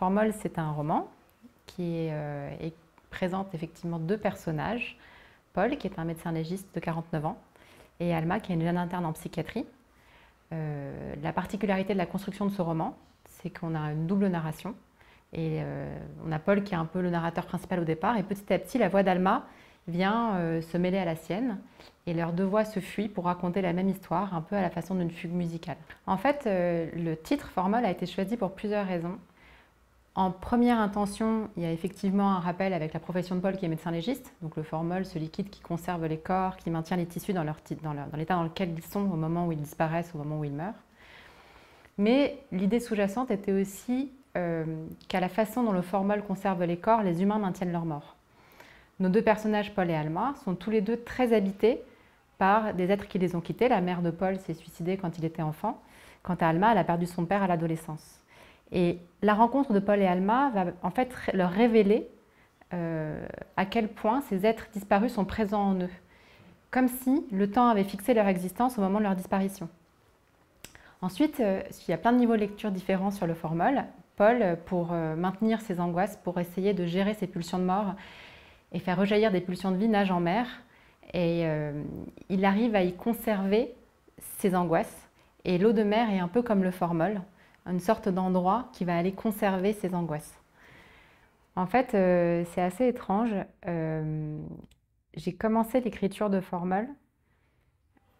Formol, c'est un roman qui euh, présente effectivement deux personnages. Paul, qui est un médecin légiste de 49 ans, et Alma, qui est une jeune interne en psychiatrie. Euh, la particularité de la construction de ce roman, c'est qu'on a une double narration. Et euh, on a Paul qui est un peu le narrateur principal au départ, et petit à petit, la voix d'Alma vient se mêler à la sienne, et leurs deux voix se fuient pour raconter la même histoire, un peu à la façon d'une fugue musicale. En fait, le titre Formol a été choisi pour plusieurs raisons. En première intention, il y a effectivement un rappel avec la profession de Paul qui est médecin légiste, donc le formol, ce liquide qui conserve les corps, qui maintient les tissus dans l'état dans, lequel ils sont au moment où ils disparaissent, au moment où ils meurent. Mais l'idée sous-jacente était aussi euh, qu'à la façon dont le formol conserve les corps, les humains maintiennent leur mort. Nos deux personnages, Paul et Alma, sont tous les deux très habités par des êtres qui les ont quittés. La mère de Paul s'est suicidée quand il était enfant. Quant à Alma, elle a perdu son père à l'adolescence. Et la rencontre de Paul et Alma va en fait leur révéler euh, à quel point ces êtres disparus sont présents en eux, comme si le temps avait fixé leur existence au moment de leur disparition. Ensuite, euh, il y a plein de niveaux de lecture différents sur le formol. Paul, euh, pour maintenir ses angoisses, pour essayer de gérer ses pulsions de mort et faire rejaillir des pulsions de vie, nage en mer. Et il arrive à y conserver ses angoisses. Et l'eau de mer est un peu comme le formol une sorte d'endroit qui va aller conserver ses angoisses. En fait, euh, c'est assez étrange. Euh, j'ai commencé l'écriture de Formule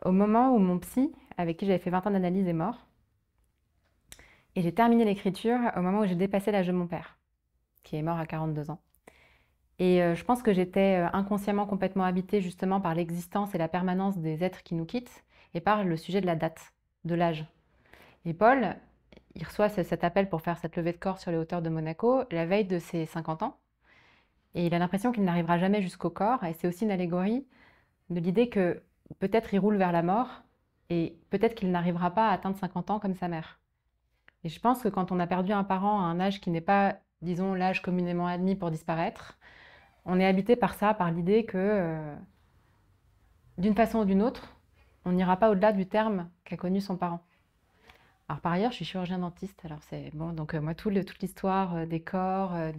au moment où mon psy, avec qui j'avais fait 20 ans d'analyse, est mort. Et j'ai terminé l'écriture au moment où j'ai dépassé l'âge de mon père, qui est mort à 42 ans. Et euh, je pense que j'étais inconsciemment complètement habitée justement par l'existence et la permanence des êtres qui nous quittent et par le sujet de la date, de l'âge. Et Paul, il reçoit cet appel pour faire cette levée de corps sur les hauteurs de Monaco la veille de ses 50 ans. Et il a l'impression qu'il n'arrivera jamais jusqu'au corps. Et c'est aussi une allégorie de l'idée que peut-être il roule vers la mort et peut-être qu'il n'arrivera pas à atteindre 50 ans comme sa mère. Et je pense que quand on a perdu un parent à un âge qui n'est pas, disons, l'âge communément admis pour disparaître, on est habité par ça, par l'idée que, euh, d'une façon ou d'une autre, on n'ira pas au-delà du terme qu'a connu son parent par ailleurs, je suis chirurgien dentiste, alors c'est bon, donc euh, moi toute l'histoire euh, des corps, euh,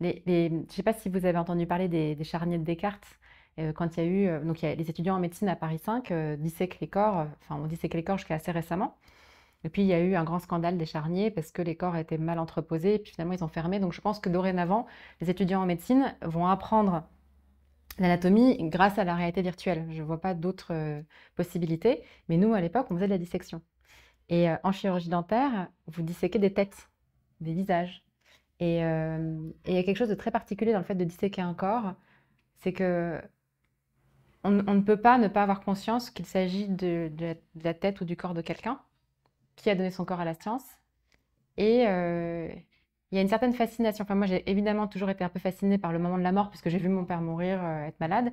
je ne sais pas si vous avez entendu parler des, charniers de Descartes, quand il y a eu, donc les étudiants en médecine à Paris 5 dissèquent les corps, enfin on les corps jusqu'à assez récemment, et puis il y a eu un grand scandale des charniers parce que les corps étaient mal entreposés, et puis finalement ils ont fermé, donc je pense que dorénavant, les étudiants en médecine vont apprendre l'anatomie grâce à la réalité virtuelle. Je ne vois pas d'autres possibilités, mais nous à l'époque on faisait de la dissection. Et euh, en chirurgie dentaire, vous disséquez des têtes, des visages. Euh, et il y a quelque chose de très particulier dans le fait de disséquer un corps, c'est que on, ne peut pas ne pas avoir conscience qu'il s'agit de, la tête ou du corps de quelqu'un qui a donné son corps à la science. Et euh, il y a une certaine fascination. Enfin, moi, j'ai évidemment toujours été un peu fascinée par le moment de la mort, puisque j'ai vu mon père mourir, être malade.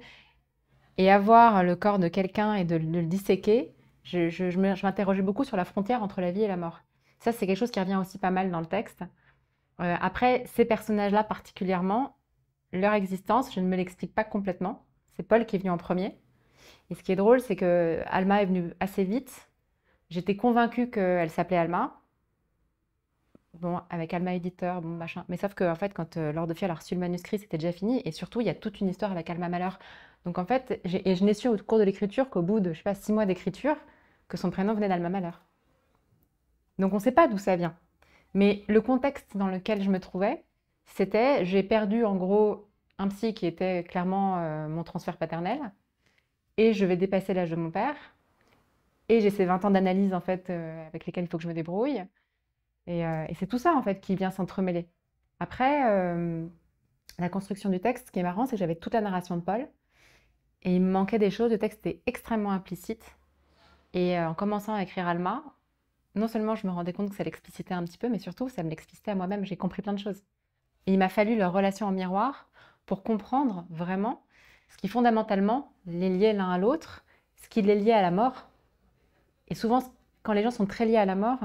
Et avoir le corps de quelqu'un et de, le disséquer, je, m'interrogeais beaucoup sur la frontière entre la vie et la mort. Ça, c'est quelque chose qui revient aussi pas mal dans le texte. Euh, après, ces personnages-là particulièrement, leur existence, je ne me l'explique pas complètement. C'est Paul qui est venu en premier. Et ce qui est drôle, c'est que Alma est venue assez vite. J'étais convaincue qu'elle s'appelait Alma. Bon, avec Alma éditeur, bon machin. Mais sauf que, en fait, quand euh, Lord of a reçu le manuscrit, c'était déjà fini. Et surtout, il y a toute une histoire avec Alma Malheur. Donc, en fait, et je n'ai su au cours de l'écriture qu'au bout de, je sais pas, six mois d'écriture, que son prénom venait d'Alma Malheur. Donc on ne sait pas d'où ça vient. Mais le contexte dans lequel je me trouvais, c'était j'ai perdu en gros un psy qui était clairement euh, mon transfert paternel, et je vais dépasser l'âge de mon père, et j'ai ces 20 ans d'analyse en fait euh, avec lesquels il faut que je me débrouille. Euh, et, c'est tout ça en fait qui vient s'entremêler. Après, la construction du texte, ce qui est marrant, c'est que j'avais toute la narration de Paul, et il me manquait des choses, le texte était extrêmement implicite, et euh, en commençant à écrire Alma, non seulement je me rendais compte que ça l'explicitait un petit peu, mais surtout ça me l'expliquait à moi-même, j'ai compris plein de choses. Et il m'a fallu leur relation en miroir pour comprendre vraiment ce qui fondamentalement les liait l'un à l'autre, ce qui les liait à la mort. Et souvent, quand les gens sont très liés à la mort,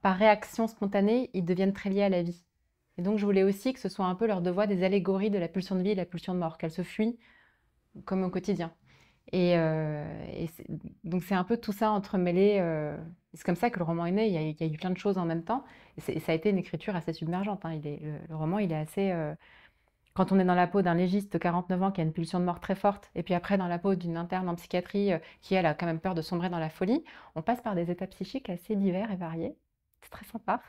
par réaction spontanée, ils deviennent très liés à la vie. Et donc je voulais aussi que ce soit un peu leur devoir des allégories de la pulsion de vie et de la pulsion de mort, qu'elles se fuient comme au quotidien. Et, euh, donc c'est un peu tout ça entremêlé. Euh, c'est comme ça que le roman est né. Il y, a, eu plein de choses en même temps. Et, ça a été une écriture assez submergente. Hein. Il le, roman, il est assez. Euh, quand on est dans la peau d'un légiste de 49 ans qui a une pulsion de mort très forte, et puis après dans la peau d'une interne en psychiatrie qui elle a quand même peur de sombrer dans la folie, on passe par des états psychiques assez divers et variés. C'est très sympa.